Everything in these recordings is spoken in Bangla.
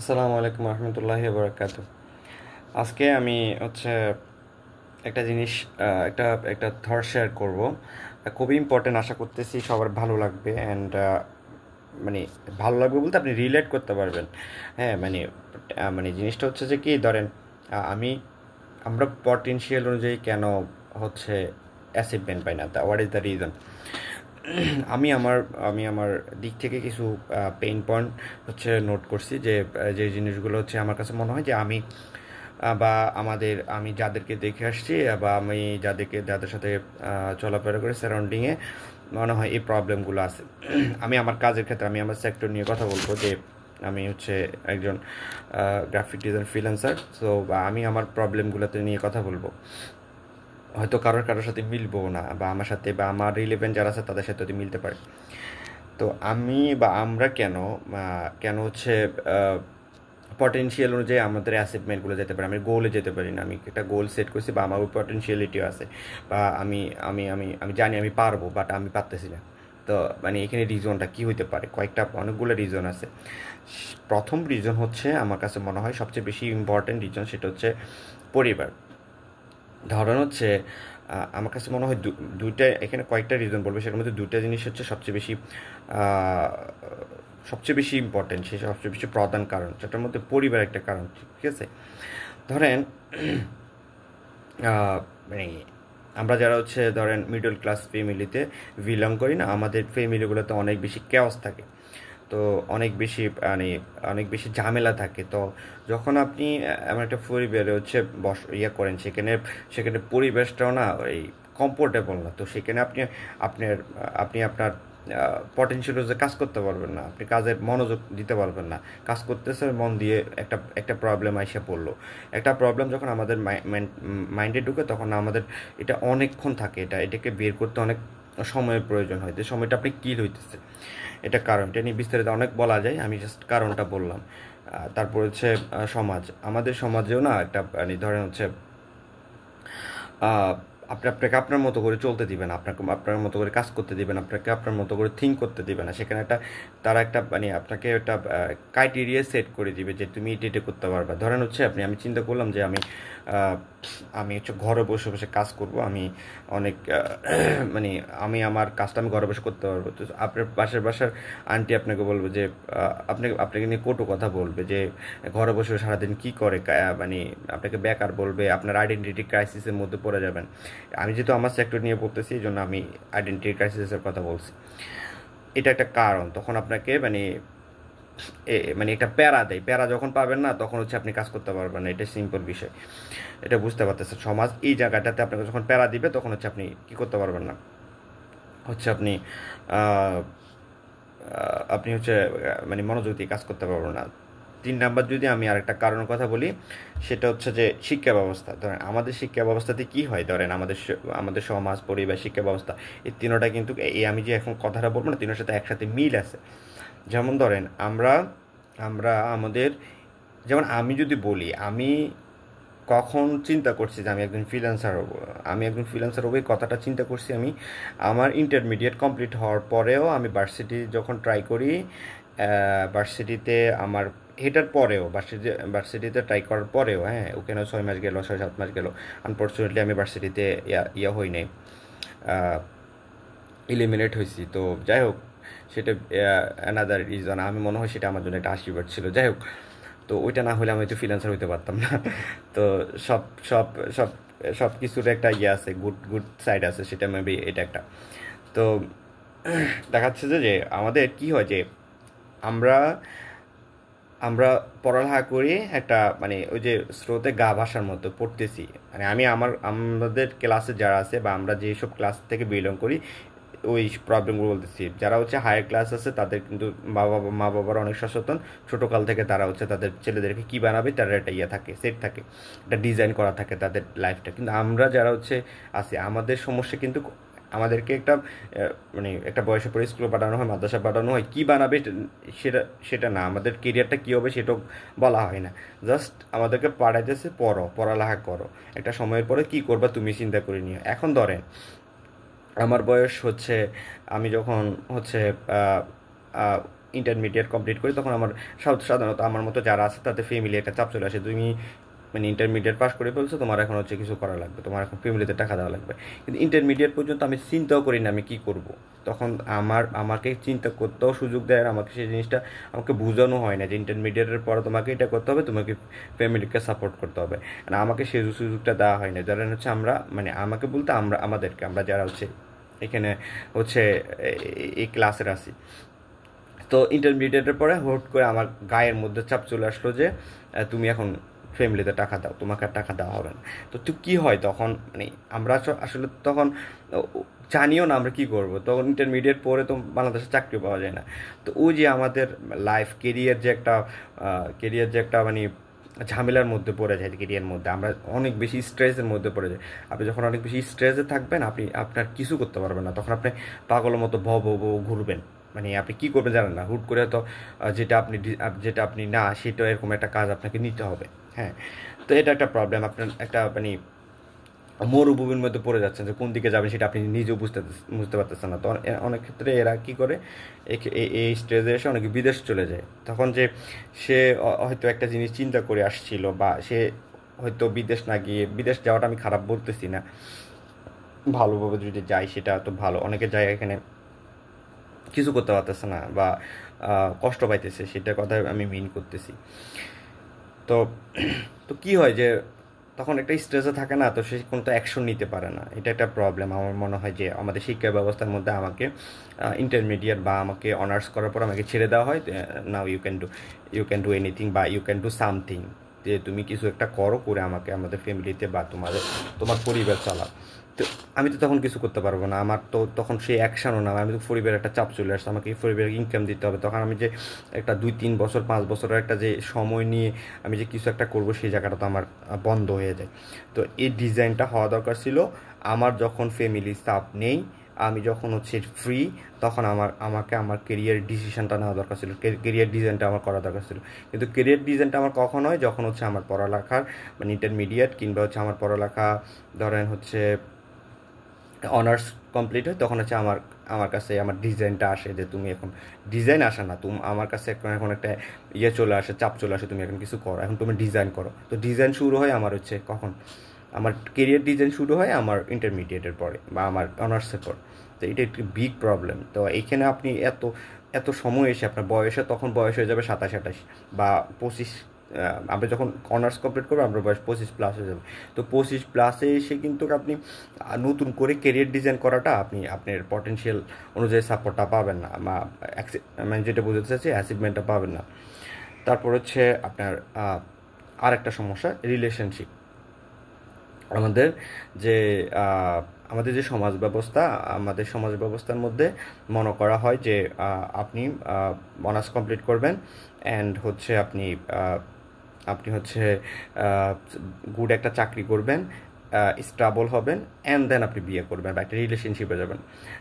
আসসালামু আলাইকুম রহমতুল্লাহ বরাকাত আজকে আমি হচ্ছে একটা জিনিস একটা একটা থট শেয়ার করব খুবই ইম্পর্টেন্ট আশা করতেছি সবার ভালো লাগবে অ্যান্ড মানে ভালো লাগবে বলতে আপনি রিলেট করতে পারবেন হ্যাঁ মানে মানে জিনিসটা হচ্ছে যে কি ধরেন আমি আমরা পটেনশিয়াল অনুযায়ী কেন হচ্ছে অ্যাসিভমেন্ট পাই না তা হোয়াট ইজ দ্য রিজন আমি আমার আমি আমার দিক থেকে কিছু পেইন পয়েন্ট হচ্ছে নোট করছি যে যে জিনিসগুলো হচ্ছে আমার কাছে মনে হয় যে আমি বা আমাদের আমি যাদেরকে দেখে আসছি বা আমি যাদেরকে যাদের সাথে চলাফেরা করি সারাউন্ডিংয়ে মনে হয় এই প্রবলেমগুলো আছে আমি আমার কাজের ক্ষেত্রে আমি আমার সেক্টর নিয়ে কথা বলবো যে আমি হচ্ছে একজন গ্রাফিক ডিজাইন ফ্রিল্যান্সার সো আমি আমার প্রবলেমগুলোতে নিয়ে কথা বলবো হয়তো কারোর কারোর সাথে মিলবো না বা আমার সাথে বা আমার রিলেভেন্ট যারা আছে তাদের সাথে মিলতে পারে তো আমি বা আমরা কেন কেন হচ্ছে পটেনশিয়াল অনুযায়ী আমাদের অ্যাসেটমেন্টগুলো যেতে পারে আমি গোলে যেতে পারি না আমি একটা গোল সেট করছি বা আমার পটেনশিয়ালিটিও আছে বা আমি আমি আমি আমি জানি আমি পারবো বাট আমি পারতেছি না তো মানে এখানে রিজনটা কি হইতে পারে কয়েকটা অনেকগুলো রিজন আছে প্রথম রিজন হচ্ছে আমার কাছে মনে হয় সবচেয়ে বেশি ইম্পর্ট্যান্ট রিজন সেটা হচ্ছে পরিবার ধরন হচ্ছে আমার কাছে মনে হয় দুইটা এখানে কয়েকটা রিজন বলবে সেটার মধ্যে দুইটা জিনিস হচ্ছে সবচেয়ে বেশি সবচেয়ে বেশি ইম্পর্টেন্ট সেই সবচেয়ে বেশি প্রধান কারণ সেটার মধ্যে পরিবার একটা কারণ ঠিক আছে ধরেন মানে আমরা যারা হচ্ছে ধরেন মিডল ক্লাস ফ্যামিলিতে বিলং করি না আমাদের ফ্যামিলিগুলোতে অনেক বেশি ক্যাওস থাকে তো অনেক বেশি মানে অনেক বেশি ঝামেলা থাকে তো যখন আপনি এমন একটা পরিবারে হচ্ছে বস ইয়ে করেন সেখানে সেখানে পরিবেশটাও না এই কমফোর্টেবল না তো সেখানে আপনি আপনার আপনি আপনার পটেনশিয়াল যে কাজ করতে পারবেন না আপনি কাজের মনোযোগ দিতে পারবেন না কাজ করতেছে মন দিয়ে একটা একটা প্রবলেম আইসে পড়লো একটা প্রবলেম যখন আমাদের মাইন্ডে ঢুকে তখন আমাদের এটা অনেকক্ষণ থাকে এটা এটাকে বের করতে অনেক সময়ের প্রয়োজন হয় যে সময়টা আপনি কিল হইতেছে এটা কারণ এটা নিয়ে বিস্তারিত অনেক বলা যায় আমি জাস্ট কারণটা বললাম তারপর হচ্ছে সমাজ আমাদের সমাজেও না একটা ধরেন হচ্ছে আপনি আপনাকে আপনার মতো করে চলতে না আপনাকে আপনার মতো করে কাজ করতে না আপনাকে আপনার মতো করে থিঙ্ক করতে দিবে না সেখানে একটা তারা একটা মানে আপনাকে একটা ক্রাইটেরিয়া সেট করে দিবে যে তুমি এটা এটা করতে পারবে ধরেন হচ্ছে আপনি আমি চিন্তা করলাম যে আমি আমি হচ্ছে ঘরে বসে বসে কাজ করব আমি অনেক মানে আমি আমার কাজটা আমি ঘরে বসে করতে পারবো তো আপনার বাসার বাসার আন্টি আপনাকে বলবে যে আপনাকে আপনাকে নিয়ে কটু কথা বলবে যে ঘরে বসে সারাদিন কী করে মানে আপনাকে বেকার বলবে আপনার আইডেন্টিটি ক্রাইসিসের মধ্যে পড়ে যাবেন আমি যেহেতু আমার সেক্টর নিয়ে বলতেছি এই জন্য আমি আইডেন্টি ক্রাইসিসের কথা বলছি এটা একটা কারণ তখন আপনাকে মানে মানে একটা প্যারা দেয় প্যারা যখন পাবেন না তখন হচ্ছে আপনি কাজ করতে পারবেন না এটা সিম্পল বিষয় এটা বুঝতে পারতেছেন সমাজ এই জায়গাটাতে আপনাকে যখন প্যারা দিবে তখন হচ্ছে আপনি কি করতে পারবেন না হচ্ছে আপনি আপনি হচ্ছে মানে মনোযোগ দিয়ে কাজ করতে পারবেন না তিন নাম্বার যদি আমি আরেকটা কারণের কথা বলি সেটা হচ্ছে যে শিক্ষা ব্যবস্থা ধরেন আমাদের শিক্ষা ব্যবস্থাতে কি হয় ধরেন আমাদের আমাদের সমাজ পরিবার শিক্ষা ব্যবস্থা এই তিনোটা কিন্তু এই আমি যে এখন কথাটা বলবো না তিনোর সাথে একসাথে মিল আছে যেমন ধরেন আমরা আমরা আমাদের যেমন আমি যদি বলি আমি কখন চিন্তা করছি যে আমি একজন ফ্রিল্যান্সার হব আমি একজন ফ্রিল্যান্সার হবো এই কথাটা চিন্তা করছি আমি আমার ইন্টারমিডিয়েট কমপ্লিট হওয়ার পরেও আমি ভার্সিটি যখন ট্রাই করি ভার্সিটিতে আমার হেটার পরেও ভার্সিটি ভার্সিটিতে ট্রাই করার পরেও হ্যাঁ ওখানে ছয় মাস গেল ছয় সাত মাস গেল আনফর্চুনেটলি আমি ভার্সিটিতে ইয়া হই নাই ইলিমিনেট হয়েছি তো যাই হোক সেটা অ্যানাদার রিজন আমি মনে হয় সেটা আমার জন্য একটা আশীর্বাদ ছিল যাই হোক তো ওইটা না হলে আমি হয়তো ফ্রিল্যান্সার হইতে পারতাম না তো সব সব সব সব কিছুর একটা ইয়ে আছে গুড গুড সাইড আছে সেটা মেবি এটা একটা তো দেখাচ্ছে যে আমাদের কি হয় যে আমরা আমরা পড়ালেখা করি একটা মানে ওই যে স্রোতে গা ভাসার মতো পড়তেছি মানে আমি আমার আমাদের ক্লাসে যারা আছে বা আমরা যেসব ক্লাস থেকে বিলং করি ওই প্রবলেমগুলো বলতেছি যারা হচ্ছে হায়ার ক্লাস আছে তাদের কিন্তু বাবা মা বাবার অনেক সচেতন ছোটোকাল থেকে তারা হচ্ছে তাদের ছেলেদেরকে কী বানাবে তারা একটা ইয়ে থাকে সেট থাকে একটা ডিজাইন করা থাকে তাদের লাইফটা কিন্তু আমরা যারা হচ্ছে আছে আমাদের সমস্যা কিন্তু আমাদেরকে একটা মানে একটা বয়সে পরে স্কুলে পাঠানো হয় মাদ্রাসা পাঠানো হয় কী বানাবে সেটা সেটা না আমাদের কেরিয়ারটা কী হবে সেটাও বলা হয় না জাস্ট আমাদেরকে পাঠাইতেছে পড়ো পড়ালেখা করো একটা সময়ের পরে কী করবা তুমি চিন্তা করে নিও এখন ধরেন আমার বয়স হচ্ছে আমি যখন হচ্ছে ইন্টারমিডিয়েট কমপ্লিট করি তখন আমার সাধারণত আমার মতো যারা আছে তাদের ফ্যামিলি একটা চাপ চলে আসে তুমি মানে ইন্টারমিডিয়েট পাস করে ফেলছো তোমার এখন হচ্ছে কিছু করা লাগবে তোমার এখন ফ্যামিলিতে টাকা দেওয়া লাগবে কিন্তু ইন্টারমিডিয়েট পর্যন্ত আমি চিন্তাও করি না আমি কী করব তখন আমার আমাকে চিন্তা করতেও সুযোগ দেয় আর আমাকে সেই জিনিসটা আমাকে বোঝানো হয় না যে ইন্টারমিডিয়েটের পরে তোমাকে এটা করতে হবে তোমাকে ফ্যামিলিকে সাপোর্ট করতে হবে আর আমাকে সেই সুযোগটা দেওয়া হয় না যারা হচ্ছে আমরা মানে আমাকে বলতে আমরা আমাদেরকে আমরা যারা হচ্ছে এখানে হচ্ছে এই ক্লাসের আছি তো ইন্টারমিডিয়েটের পরে হট করে আমার গায়ের মধ্যে চাপ চলে আসলো যে তুমি এখন ফ্যামিলিতে টাকা দাও তোমাকে আর টাকা দেওয়া হবে না তো কী হয় তখন মানে আমরা আসলে তখন জানিও না আমরা কি করব তখন ইন্টারমিডিয়েট পরে তো বাংলাদেশে চাকরি পাওয়া যায় না তো ওই যে আমাদের লাইফ কেরিয়ার যে একটা কেরিয়ার যে একটা মানে ঝামেলার মধ্যে পড়ে যায় কেরিয়ার মধ্যে আমরা অনেক বেশি স্ট্রেসের মধ্যে পড়ে যাই আপনি যখন অনেক বেশি স্ট্রেসে থাকবেন আপনি আপনার কিছু করতে পারবেন না তখন আপনি পাগলের মতো ভব ঘুরবেন মানে আপনি কী করবেন জানেন না হুট করে তো যেটা আপনি যেটা আপনি না সেটা এরকম একটা কাজ আপনাকে নিতে হবে হ্যাঁ তো এটা একটা প্রবলেম আপনার একটা মানে মরুভূমির মধ্যে পড়ে যাচ্ছেন যে কোন দিকে যাবেন সেটা আপনি নিজেও বুঝতে বুঝতে পারতেছেন না তো অনেক ক্ষেত্রে এরা কি করে এই স্টেজে এসে অনেকে বিদেশ চলে যায় তখন যে সে হয়তো একটা জিনিস চিন্তা করে আসছিল বা সে হয়তো বিদেশ না গিয়ে বিদেশ যাওয়াটা আমি খারাপ বলতেছি না ভালোভাবে যদি যাই সেটা তো ভালো অনেকে যায় এখানে কিছু করতে পারতেছে না বা কষ্ট পাইতেছে সেটা কথা আমি মিন করতেছি তো তো কি হয় যে তখন একটা স্ট্রেসে থাকে না তো সে কোনো অ্যাকশন নিতে পারে না এটা একটা প্রবলেম আমার মনে হয় যে আমাদের শিক্ষা ব্যবস্থার মধ্যে আমাকে ইন্টারমিডিয়েট বা আমাকে অনার্স করার পর আমাকে ছেড়ে দেওয়া হয় now you can do you can do anything বা ইউ ক্যান ডু সামথিং যে তুমি কিছু একটা করো করে আমাকে আমাদের ফ্যামিলিতে বা তোমাদের তোমার পরিবার চালাও তো আমি তো তখন কিছু করতে পারবো না আমার তো তখন সেই অ্যাকশানও না আমি তো পরিবারের একটা চাপ চলে আসছে আমাকে পরিবারের ইনকাম দিতে হবে তখন আমি যে একটা দুই তিন বছর পাঁচ বছরের একটা যে সময় নিয়ে আমি যে কিছু একটা করব সেই জায়গাটা তো আমার বন্ধ হয়ে যায় তো এই ডিজাইনটা হওয়া দরকার ছিল আমার যখন ফ্যামিলি চাপ নেই আমি যখন হচ্ছে ফ্রি তখন আমার আমাকে আমার কেরিয়ার ডিসিশনটা নেওয়া দরকার ছিল কেরিয়ার ডিজাইনটা আমার করা দরকার ছিল কিন্তু কেরিয়ার ডিজাইনটা আমার কখন হয় যখন হচ্ছে আমার পড়ালেখার মানে ইন্টারমিডিয়েট কিংবা হচ্ছে আমার পড়ালেখা ধরেন হচ্ছে অনার্স কমপ্লিট হয় তখন হচ্ছে আমার আমার কাছে আমার ডিজাইনটা আসে যে তুমি এখন ডিজাইন আসে না তুমি আমার কাছে এখন এখন একটা ইয়ে চলে আসে চাপ চলে আসে তুমি এখন কিছু করো এখন তুমি ডিজাইন করো তো ডিজাইন শুরু হয় আমার হচ্ছে কখন আমার কেরিয়ার ডিজাইন শুরু হয় আমার ইন্টারমিডিয়েটের পরে বা আমার অনার্সের পর তো এটা একটি বিগ প্রবলেম তো এইখানে আপনি এত এত সময় এসে আপনার বয়সে তখন বয়স হয়ে যাবে সাতাশ আঠাশ বা পঁচিশ আমরা যখন অনার্স কমপ্লিট করবো আমরা বয়স পঁচিশ প্লাস হয়ে যাবে তো পঁচিশ প্লাসে এসে কিন্তু আপনি নতুন করে কেরিয়ার ডিজাইন করাটা আপনি আপনার পটেন্সিয়াল অনুযায়ী সাপোর্টটা পাবেন না মানে যেটা বোঝাতে চাচ্ছি অ্যাচিভমেন্টটা পাবেন না তারপর হচ্ছে আপনার আর একটা সমস্যা রিলেশনশিপ আমাদের যে আমাদের যে সমাজ ব্যবস্থা আমাদের সমাজ ব্যবস্থার মধ্যে মনে করা হয় যে আপনি অনার্স কমপ্লিট করবেন অ্যান্ড হচ্ছে আপনি আপনি হচ্ছে গুড একটা চাকরি করবেন স্ট্রাবল হবেন অ্যান্ড দেন আপনি বিয়ে করবেন বা একটা রিলেশনশিপে যাবেন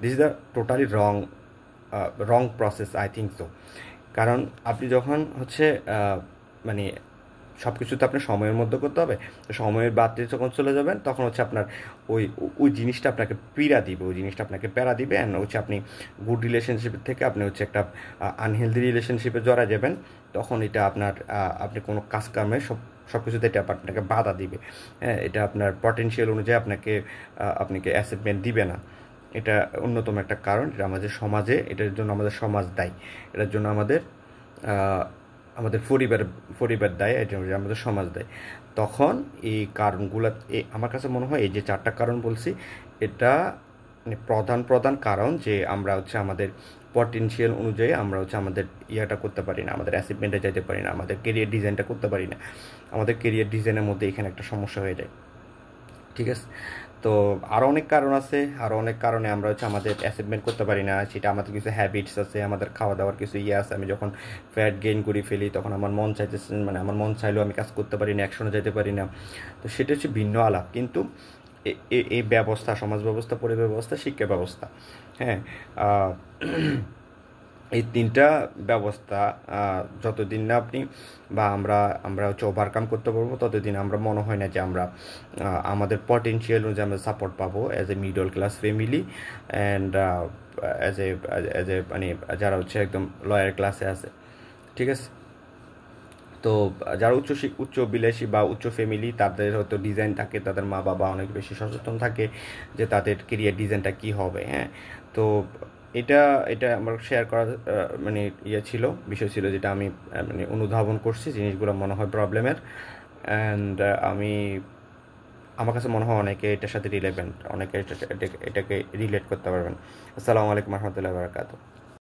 this is the totally wrong wrong process I think so কারণ আপনি যখন হচ্ছে মানে সব কিছু তো আপনার সময়ের মধ্যে করতে হবে তো সময়ের বাদে যখন চলে যাবেন তখন হচ্ছে আপনার ওই ওই জিনিসটা আপনাকে পীড়া দিবে ওই জিনিসটা আপনাকে প্যারা দিবে অ্যান্ড হচ্ছে আপনি গুড রিলেশনশিপ থেকে আপনি হচ্ছে একটা আনহেলদি রিলেশনশিপে জড়া যাবেন তখন এটা আপনার আপনি কোনো কাজকর্মে সব সব কিছুতে এটা আপনাকে বাধা দিবে হ্যাঁ এটা আপনার পটেনশিয়াল অনুযায়ী আপনাকে আপনাকে অ্যাসেপমেন্ট দিবে না এটা অন্যতম একটা কারণ এটা আমাদের সমাজে এটার জন্য আমাদের সমাজ দায়ী এটার জন্য আমাদের আমাদের পরিবার পরিবার দেয় এটা আমাদের সমাজ দেয় তখন এই কারণগুলো আমার কাছে মনে হয় এই যে চারটা কারণ বলছি এটা মানে প্রধান প্রধান কারণ যে আমরা হচ্ছে আমাদের পটেনশিয়াল অনুযায়ী আমরা হচ্ছে আমাদের ইয়াটা করতে পারি না আমাদের অ্যাসিভমেন্টে যেতে পারি না আমাদের কেরিয়ার ডিজাইনটা করতে পারি না আমাদের কেরিয়ার ডিজাইনের মধ্যে এখানে একটা সমস্যা হয়ে যায় ঠিক আছে তো আরও অনেক কারণ আছে আরও অনেক কারণে আমরা হচ্ছে আমাদের অ্যাসেপমেন্ট করতে পারি না সেটা আমাদের কিছু হ্যাবিটস আছে আমাদের খাওয়া দাওয়ার কিছু ইয়ে আছে আমি যখন ফ্যাট গেইন করে ফেলি তখন আমার মন চাইতেছে মানে আমার মন চাইলেও আমি কাজ করতে পারি না অ্যাকশনে যেতে পারি না তো সেটা হচ্ছে ভিন্ন আলাপ কিন্তু এই ব্যবস্থা সমাজ ব্যবস্থা পরিবেশ ব্যবস্থা শিক্ষা ব্যবস্থা হ্যাঁ এই তিনটা ব্যবস্থা যতদিন না আপনি বা আমরা আমরা হচ্ছে ওভারকাম করতে পারবো ততদিন আমরা মনে হয় না যে আমরা আমাদের পটেন্সিয়াল অনুযায়ী আমরা সাপোর্ট পাবো as a middle class family and as a as a মানে যারা হচ্ছে একদম লয়ার ক্লাসে আছে ঠিক আছে তো যারা উচ্চ উচ্চ বিলাসী বা উচ্চ ফ্যামিলি তাদের হয়তো ডিজাইন থাকে তাদের মা বাবা অনেক বেশি সচেতন থাকে যে তাদের কেরিয়ার ডিজাইনটা কী হবে হ্যাঁ তো এটা এটা আমার শেয়ার করা মানে ইয়ে ছিল বিষয় ছিল যেটা আমি মানে অনুধাবন করছি জিনিসগুলো মনে হয় প্রবলেমের অ্যান্ড আমি আমার কাছে মনে হয় অনেকে এটার সাথে রিলেভেন্ট অনেকে এটাকে রিলেট করতে পারবেন আসসালামু আলাইকুম রহমতুল্লাহ বারাকাতু